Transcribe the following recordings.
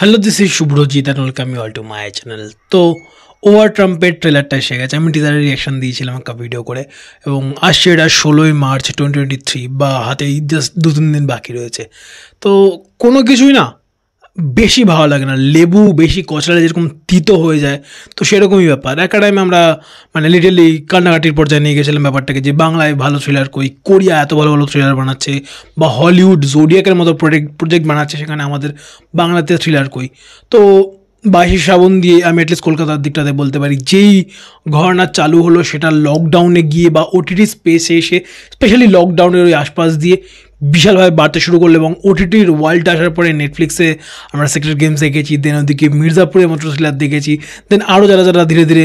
hello this is Shubhrajit and welcome you all to my channel তো over ট্রাম্পের ট্রেলারটা এসে গেছে আমি টিজারের রিয়াকশান দিয়েছিলাম একটা ভিডিও করে এবং আসছে এটা ষোলোই মার্চ টোয়েন্টি টোয়েন্টি থ্রি বা হাতে জাস্ট দু তিন দিন বাকি রয়েছে তো কোনো কিছুই না বেশি ভালো লাগে না লেবু বেশি কচলালে যেরকম তিতো হয়ে যায় তো সেরকমই ব্যাপার একটা টাইমে আমরা মানে লিটারলি কান্নাকাটির পর্যায়ে নিয়ে গেছিলাম ব্যাপারটাকে যে বাংলায় ভালো থ্রিলার কই কোরিয়া এত ভালো ভালো থ্রিলার বানাচ্ছে বা হলিউড জোডিয়াকের মতো প্রোডেক্ট প্রজেক্ট বানাচ্ছে সেখানে আমাদের বাংলাতে থ্রিলার কই তো বাইশে শ্রাবণ দিয়ে আমি অ্যাটলিস্ট কলকাতার দিকটাতে বলতে পারি যেই ঘরনা চালু হলো সেটা লকডাউনে গিয়ে বা ওটিটি স্পেসে এসে স্পেশালি লকডাউনের ওই আশপাশ দিয়ে বিশালভাবে বাড়তে শুরু করলো এবং ওটিটির ওয়ার্ল্ড আসার পরে নেটফ্লিক্সে আমরা সেক্রেট গেমস দেখেছি দেন ওদিকে মির্জাপুরে মতো দেখেছি দেন আরও যারা যারা ধীরে ধীরে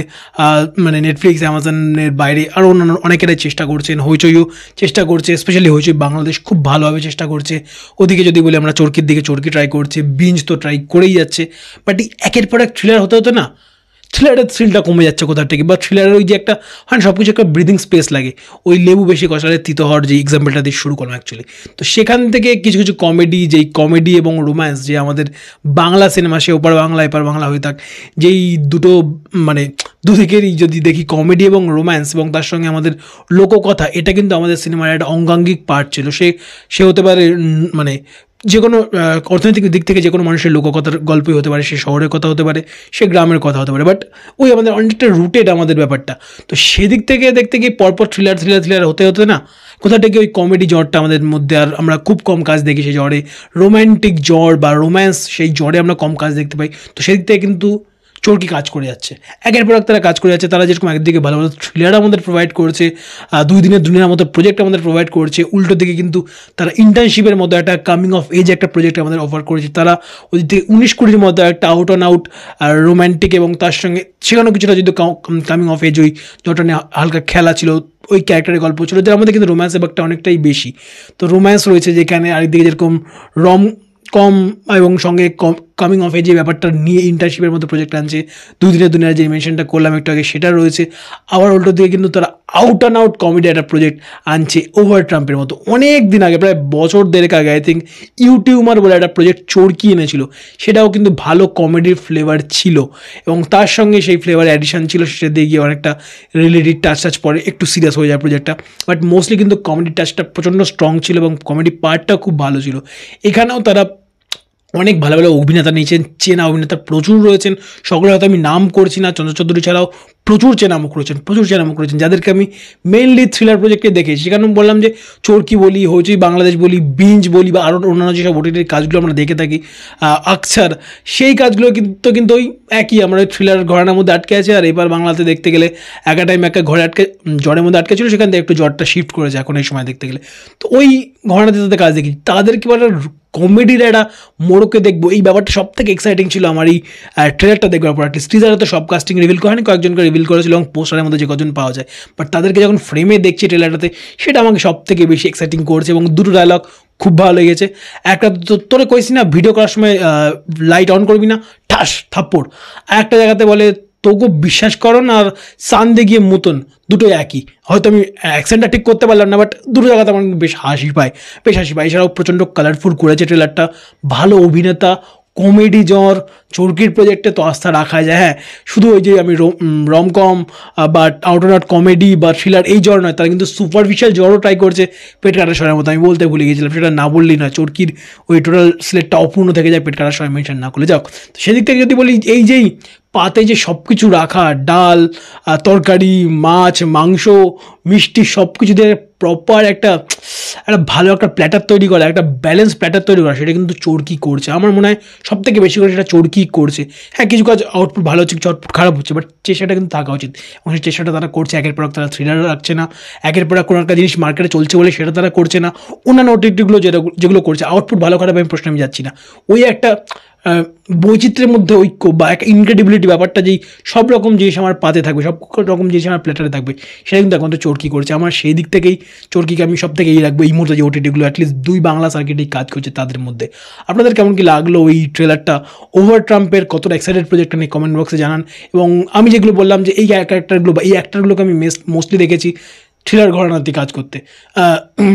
মানে নেটফ্লিক্স অ্যামাজনের বাইরে আরও অন্যান্য অনেকেরাই চেষ্টা করছেন হইচইও চেষ্টা করছে স্পেশালি হইচই বাংলাদেশ খুব ভালোভাবে চেষ্টা করছে ওদিকে যদি বলি আমরা চরকির দিকে চরকি ট্রাই করছে বিঞ্জ তো ট্রাই করেই যাচ্ছে বাট একের পর এক থ্রিলার হতে হতো না থ্রিলারের থ্রিলটা কমে যাচ্ছে কোথাও থেকে বা থ্রিলারের ওই যে একটা হয় হ্যাঁ, সব কিছু একটা ব্রিদিং স্পেস লাগে ওই লেবু বেশি কষালে তিত হওয়ার যে এক্সাম্পলটা দিয়ে শুরু করলাম অ্যাকচুয়ালি তো সেখান থেকে কিছু কিছু কমেডি যেই কমেডি এবং রোম্যান্স যে আমাদের বাংলা সিনেমা সে ওপার বাংলা এপার বাংলা হয়ে থাক যেই দুটো মানে দুদিকেরই যদি দেখি কমেডি এবং রোম্যান্স এবং তার সঙ্গে আমাদের লোককথা এটা কিন্তু আমাদের সিনেমার একটা অঙ্গাঙ্গিক পার্ট ছিল সে সে হতে পারে মানে যে কোনো অর্থনৈতিক দিক থেকে যে কোনো মানুষের লোককথার গল্পই হতে পারে সে শহরের কথা হতে পারে সে গ্রামের কথা হতে পারে বাট ওই আমাদের অনেকটা রুটেড আমাদের ব্যাপারটা তো সেদিক থেকে দেখতে গিয়ে পরপর থ্রিলার থ্রিলার থ্রিলার হতে হতে না কোথা থেকে ওই কমেডি জ্বরটা আমাদের মধ্যে আর আমরা খুব কম কাজ দেখি সেই জ্বরে রোম্যান্টিক জ্বর বা রোম্যান্স সেই জ্বরে আমরা কম কাজ দেখতে পাই তো সেদিক থেকে কিন্তু চোরকি কাজ করে যাচ্ছে একের পর এক তারা কাজ করে যাচ্ছে তারা যেরকম একদিকে ভালো ভালো থ্রিলার আমাদের প্রোভাইড করছে দুই দিনের দুনিয়ার মতো প্রজেক্ট আমাদের প্রোভাইড করছে উল্টো দিকে কিন্তু তারা ইন্টার্নশিপের মতো একটা কামিং অফ এজ একটা প্রজেক্ট আমাদের অফার করেছে তারা ওই থেকে উনিশ কুড়ির মতো একটা আউট অন আউট রোম্যান্টিক এবং তার সঙ্গে সেখানেও কিছুটা যদি কামিং অফ এজ ওই যেটা নিয়ে হালকা খেলা ছিল ওই ক্যারেক্টারের গল্প ছিল যার মধ্যে কিন্তু রোম্যান্স ব্যাপারটা অনেকটাই বেশি তো রোম্যান্স রয়েছে যেখানে আরেকদিকে যেরকম রম কম এবং সঙ্গে কম কামিং অফ এজ যে ব্যাপারটা নিয়ে ইন্টার্নশিপের মতো প্রজেক্ট আনছে দুদিনের দুনিয়ার যে মেনশনটা করলাম একটু আগে সেটা রয়েছে আবার উল্টো দিকে কিন্তু তারা আউট অ্যান্ড আউট কমেডি একটা প্রজেক্ট আনছে ওভার ট্রাম্পের মতো অনেক দিন আগে প্রায় বছর দেড়েক আগে আই থিঙ্ক ইউটিউবার বলে একটা প্রজেক্ট চড়কি এনেছিল সেটাও কিন্তু ভালো কমেডির ফ্লেভার ছিল এবং তার সঙ্গে সেই ফ্লেভার অ্যাডিশান ছিল সেটা দিয়ে গিয়ে অনেকটা রিলেটেড টাচ টাচ পরে একটু সিরিয়াস হয়ে যায় প্রজেক্টটা বাট মোস্টলি কিন্তু কমেডি টাচটা প্রচণ্ড স্ট্রং ছিল এবং কমেডি পার্টটা খুব ভালো ছিল এখানেও তারা অনেক ভালো ভালো অভিনেতা নিয়েছেন চেনা অভিনেতা প্রচুর রয়েছেন সকলে হয়তো আমি নাম করছি না চন্দ্র চৌধুরী ছাড়াও প্রচুর চেনা মুখ রয়েছেন প্রচুর চেনা মুখ রয়েছেন যাদেরকে আমি মেইনলি থ্রিলার প্রজেক্টে দেখেছি সেখানে বললাম যে চোরকি বলি হইচই বাংলাদেশ বলি বিঞ্জ বলি বা আরও অন্যান্য যেসব ওটিটির কাজগুলো আমরা দেখে থাকি আকসার সেই কাজগুলো কিন্তু কিন্তু ওই একই আমরা ওই থ্রিলার ঘরানার মধ্যে আটকে আছে আর এবার বাংলাতে দেখতে গেলে একা টাইম একা ঘরে আটকে জ্বরের মধ্যে আটকে ছিল সেখান থেকে একটু জ্বরটা শিফট করেছে এখন এই সময় দেখতে গেলে তো ওই ঘরানাতে তাদের কাজ দেখি তাদের কি কমেডির একটা মোড়কে দেখবো এই ব্যাপারটা সব থেকে এক্সাইটিং ছিল আমার এই ট্রেলারটা দেখবার পর অ্যাটলিস্ট টিজারে তো সব কাস্টিং রিভিল করেনি কয়েকজনকে রিভিল করেছিল এবং পোস্টারের মধ্যে যে কজন পাওয়া যায় বাট তাদেরকে যখন ফ্রেমে দেখছি ট্রেলারটাতে সেটা আমাকে সব থেকে বেশি এক্সাইটিং করছে এবং দুটো ডায়লগ খুব ভালো লেগেছে একটা তো তোরে কইছি না ভিডিও করার সময় লাইট অন করবি না ঠাস থাপ্পড় আর একটা জায়গাতে বলে তবুও বিশ্বাস করন আর সান্দে গিয়ে মতন দুটোই একই হয়তো আমি অ্যাকসেন্টটা ঠিক করতে পারলাম না বাট দুটো জায়গাতে আমার বেশ হাসি পায় বেশ হাসি পায় এছাড়াও প্রচণ্ড কালারফুল করেছে ট্রেলারটা ভালো অভিনেতা কমেডি জ্বর চরকির প্রজেক্টে তো আস্থা রাখা যায় হ্যাঁ শুধু ওই যে আমি রমকম বা আউট অ্যান্ড আউট কমেডি বা থ্রিলার এই জ্বর নয় তারা কিন্তু সুপারফিশিয়াল জ্বরও ট্রাই করছে পেট কাটার সময়ের মতো আমি বলতে ভুলে গিয়েছিলাম সেটা না বললেই না চরকির ওই টোটাল স্লেটটা অপূর্ণ থেকে যায় পেট কাটার সময় মেনশন না করলে যাও তো সেদিক থেকে যদি বলি এই যেই পাতে যে সব কিছু রাখা ডাল তরকারি মাছ মাংস মিষ্টি সব কিছু দিয়ে প্রপার একটা একটা ভালো একটা প্ল্যাটার তৈরি করা একটা ব্যালেন্স প্ল্যাটার তৈরি করা সেটা কিন্তু চোরকি করছে আমার মনে হয় সব থেকে বেশি করে সেটা চোরকি করছে হ্যাঁ কিছু কাজ আউটপুট ভালো হচ্ছে কিছু আউটপুট খারাপ হচ্ছে বাট চেষ্টাটা কিন্তু থাকা উচিত এবং সেই চেষ্টাটা তারা করছে একের পর তারা থ্রিলার রাখছে না একের পর কোনো একটা জিনিস মার্কেটে চলছে বলে সেটা তারা করছে না অন্যান্য ওটিটিগুলো যেগুলো করছে আউটপুট ভালো খারাপ আমি প্রশ্নে আমি যাচ্ছি না ওই একটা বৈচিত্র্যের মধ্যে ঐক্য বা এক ইনক্রেডিবিলিটি ব্যাপারটা যেই সব রকম জিনিস আমার পাতে থাকবে সব রকম জিনিস আমার প্ল্যাটারে থাকবে সেটা কিন্তু এখন তো চোরকি করছে আমার সেই দিক থেকেই চরকিকে আমি সব থেকে এই রাখবো এই মুহূর্তে যে ওটিটিগুলো অ্যাটলিস্ট দুই বাংলা সার্কিটেই কাজ করছে তাদের মধ্যে আপনাদের কেমন কি লাগলো ওই ট্রেলারটা ওভার ট্রাম্পের কতটা এক্সাইটেড প্রজেক্টটা নিয়ে কমেন্ট বক্সে জানান এবং আমি যেগুলো বললাম যে এই ক্যারেক্টারগুলো বা এই অ্যাক্টারগুলোকে আমি মোস্টলি দেখেছি থ্রিলার ঘরানাতে কাজ করতে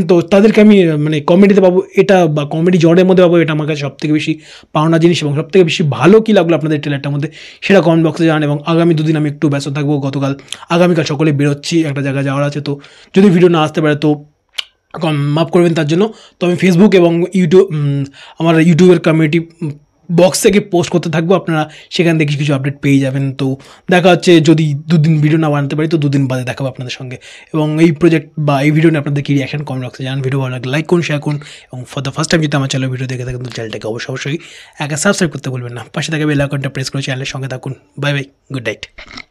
তো তাদেরকে আমি মানে কমেডিতে পাবো এটা বা কমেডি জনের মধ্যে পাবো এটা আমার কাছে সবথেকে বেশি পাওনা জিনিস এবং সবথেকে বেশি ভালো কী লাগলো আপনাদের ট্রেলারটার মধ্যে সেটা কমেন্ট বক্সে জানান এবং আগামী দুদিন আমি একটু ব্যস্ত থাকবো গতকাল আগামীকাল সকলে বেরোচ্ছি একটা জায়গায় যাওয়ার আছে তো যদি ভিডিও না আসতে পারে তো মাফ করবেন তার জন্য তো আমি ফেসবুক এবং ইউটিউব আমার ইউটিউবের কমিউনিটি বক্স থেকে পোস্ট করতে থাকবো আপনারা সেখান থেকে কিছু আপডেট পেয়ে যাবেন তো দেখা হচ্ছে যদি দুদিন ভিডিও না বানাতে পারি তো দুদিন বাদে দেখাবো আপনাদের সঙ্গে এবং এই প্রজেক্ট বা এই ভিডিও নিয়ে আপনাদের কী রিয়াকশন কমেন্ট বক্সে জানান ভিডিও ভালো লাগে লাইক করুন শেয়ার করুন এবং ফর দ্য ফার্স্ট টাইম যদি আমার চ্যানেল ভিডিও দেখে থাকেন তো চ্যানেলটাকে অবশ্যই অবশ্যই একা সাবস্ক্রাইব করতে বলবেন না পাশে থাকা বেল আইকনটা প্রেস করে চ্যানেলের সঙ্গে থাকুন বাই বাই গুড নাইট